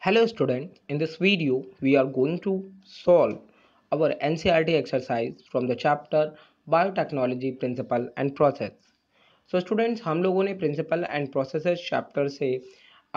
Hello students, in this video we are going to solve our NCERT exercise from the chapter Biotechnology Principle and Process. So students हम लोगों ने Principle and Processes chapter से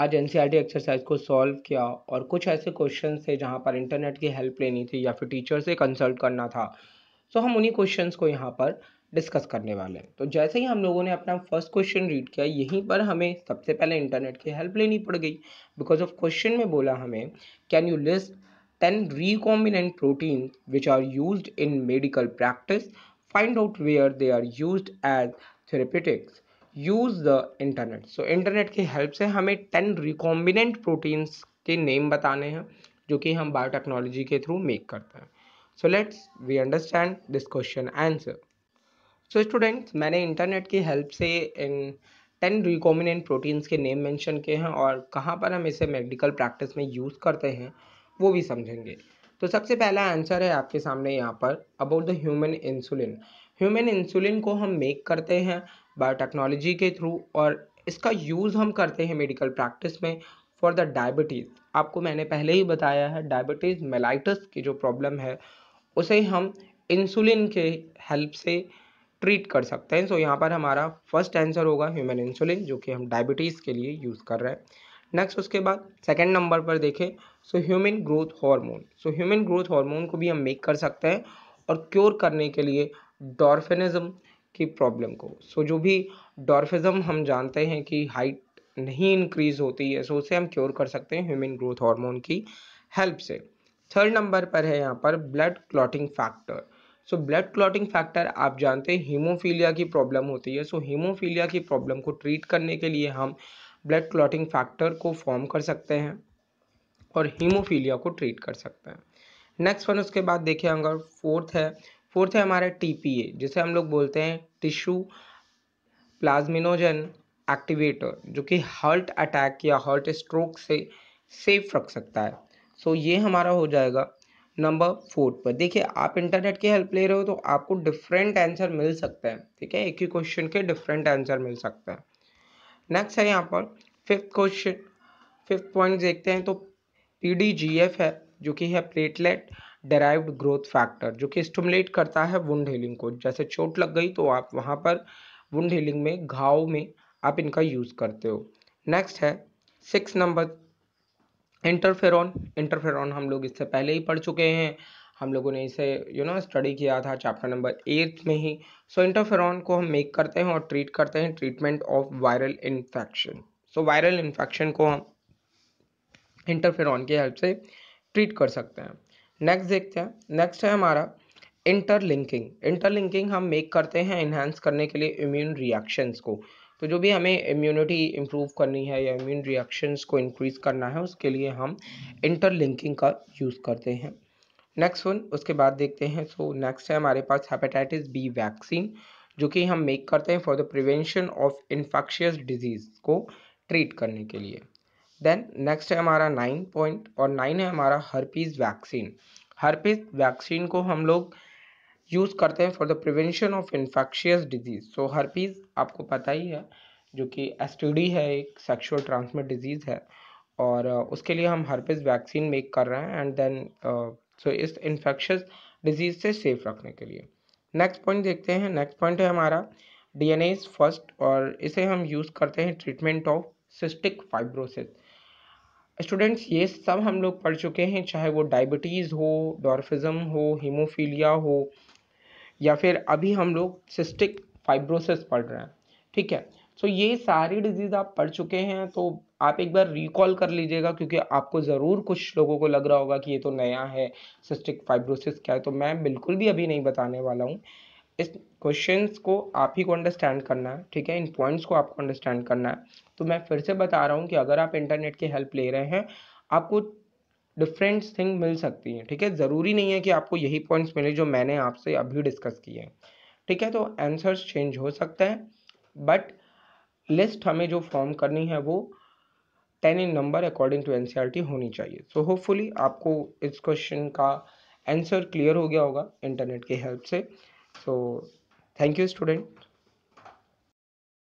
आज NCERT exercise को solve किया और कुछ ऐसे क्वेश्चन थे जहाँ पर इंटरनेट की हेल्प लेनी थी या फिर टीचर से कंसल्ट करना था सो so, हम उन्हीं क्वेश्चन को यहाँ पर डिस्कस करने वाले हैं तो जैसे ही हम लोगों ने अपना फर्स्ट क्वेश्चन रीड किया यहीं पर हमें सबसे पहले इंटरनेट की हेल्प लेनी पड़ गई बिकॉज ऑफ क्वेश्चन में बोला हमें can you list ten recombinant protein which are use in medical practice find out where they are use as therapeutics use the internet so internet की हेल्प से हमें टेन रिकॉम्बिनेंट प्रोटीन्स के name बताने हैं जो कि हम बायोटेक्नोलॉजी के थ्रू मेक करते हैं so let's we understand this question answer so students मैंने इंटरनेट की हेल्प से इन टेन रिकॉमिनेंट प्रोटीन्स के नेम मेंशन किए हैं और कहाँ पर हम इसे मेडिकल प्रैक्टिस में यूज़ करते हैं वो भी समझेंगे तो सबसे पहला आंसर है आपके सामने यहाँ पर about the human insulin human insulin को हम मेक करते हैं बायोटेक्नोलॉजी के थ्रू और इसका यूज़ हम करते हैं मेडिकल प्रैक्टिस में फॉर द डायबिटीज़ आपको मैंने पहले ही बताया है डायबिटीज़ मेलाइटस की जो प्रॉब्लम है उसे हम इंसुलिन के हेल्प से ट्रीट कर सकते हैं सो so, यहाँ पर हमारा फर्स्ट आंसर होगा ह्यूमन इंसुलिन जो कि हम डायबिटीज़ के लिए यूज़ कर रहे हैं नेक्स्ट उसके बाद सेकेंड नंबर पर देखें so human growth hormone so human growth hormone को भी हम मेक कर सकते हैं और क्योर करने के लिए डॉर्फेनिज्म की प्रॉब्लम को सो so, जो भी डॉर्फिज़म हम जानते हैं कि हाइट नहीं इंक्रीज़ होती है सो so, उसे हम क्योर कर सकते हैं ह्यूमन ग्रोथ हार्मोन की हेल्प से थर्ड नंबर पर है यहाँ पर blood clotting factor so blood clotting factor आप जानते हैं हीमोफीलिया की प्रॉब्लम होती है सो so, हीमोफीलिया की प्रॉब्लम को ट्रीट करने के लिए हम ब्लड क्लॉटिंग फैक्टर को फॉर्म कर सकते हैं और हीमोफीलिया को ट्रीट कर सकते हैं नेक्स्ट वन उसके बाद देखिए अगर फोर्थ है फोर्थ है हमारा ए जिसे हम लोग बोलते हैं टिश्यू प्लाज्मिनोजन एक्टिवेटर जो कि हार्ट अटैक या हार्ट स्ट्रोक से सेफ रख सकता है सो so, ये हमारा हो जाएगा नंबर फोर्थ पर देखिए आप इंटरनेट की हेल्प ले रहे हो तो आपको डिफरेंट आंसर मिल सकते हैं ठीक है एक ही क्वेश्चन के डिफरेंट आंसर मिल सकते हैं नेक्स्ट है यहाँ पर फिफ्थ क्वेश्चन फिफ्थ पॉइंट देखते हैं तो पी है जो कि है प्लेटलेट डेराइव्ड ग्रोथ फैक्टर जो कि स्टमुलेट करता है वुंड हीलिंग को जैसे चोट लग गई तो आप वहाँ पर वुंड हीलिंग में घाव में आप इनका यूज़ करते हो नेक्स्ट है सिक्स नंबर इंटरफेरॉन इंटरफेरॉन हम लोग इससे पहले ही पढ़ चुके हैं हम लोगों ने इसे यू नो स्टडी किया था चैप्टर नंबर एट में ही सो so, इंटरफेरॉन को हम मेक करते हैं और ट्रीट करते हैं treatment of viral infection so viral infection को हम इंटरफेरॉन की हेल्प से ट्रीट कर सकते हैं नेक्स्ट देखते हैं नेक्स्ट है हमारा इंटरलिंकिंग इंटरलिंकिंग हम मेक करते हैं इन्हेंस करने के लिए इम्यून रिएक्शंस को तो जो भी हमें इम्यूनिटी इम्प्रूव करनी है या इम्यून रिएक्शंस को इंक्रीज करना है उसके लिए हम इंटरलिंकिंग का यूज़ करते हैं नेक्स्ट वन उसके बाद देखते हैं सो नेक्स्ट है हमारे पास हेपेटाइटिस बी वैक्सीन जो कि हम मेक करते हैं for the prevention of infectious disease को ट्रीट करने के लिए देन नेक्स्ट है हमारा नाइन पॉइंट और नाइन है हमारा हर्पीज़ वैक्सीन हर्पीज़ वैक्सीन को हम लोग यूज़ करते हैं for the prevention of infectious disease so पीज़ आपको पता ही है जो कि एस है एक सेक्शुअल ट्रांसमिट डिजीज़ है और उसके लिए हम हर्पीज़ वैक्सीन मेक कर रहे हैं एंड देन सो इस इन्फेक्शस डिजीज़ से सेफ रखने के लिए नेक्स्ट पॉइंट देखते हैं नेक्स्ट पॉइंट है हमारा डी एन एज फर्स्ट और इसे हम यूज़ करते हैं treatment of cystic fibrosis students ये सब हम लोग पढ़ चुके हैं चाहे वो डायबिटीज़ हो डॉर्फिज़म हो हीमोफीलिया हो या फिर अभी हम लोग सिस्टिक फाइब्रोसिस पढ़ रहे हैं ठीक है सो ये सारी डिजीज़ आप पढ़ चुके हैं तो आप एक बार रिकॉल कर लीजिएगा क्योंकि आपको ज़रूर कुछ लोगों को लग रहा होगा कि ये तो नया है सिस्टिक फाइब्रोसिस क्या है तो मैं बिल्कुल भी अभी नहीं बताने वाला हूँ इस क्वेश्चंस को आप ही को अंडरस्टैंड करना है ठीक है इन पॉइंट्स को आपको अंडरस्टैंड करना है तो मैं फिर से बता रहा हूँ कि अगर आप इंटरनेट की हेल्प ले रहे हैं आपको डिफरेंट थिंग मिल सकती हैं ठीक है ज़रूरी नहीं है कि आपको यही पॉइंट्स मिले जो मैंने आपसे अभी डिस्कस किए हैं ठीक है तो आंसर्स चेंज हो सकते हैं बट लिस्ट हमें जो फॉर्म करनी है वो ten in number according to N होनी चाहिए सो so, होपफुली आपको इस क्वेश्चन का आंसर क्लियर हो गया होगा इंटरनेट के हेल्प से सो थैंक यू स्टूडेंट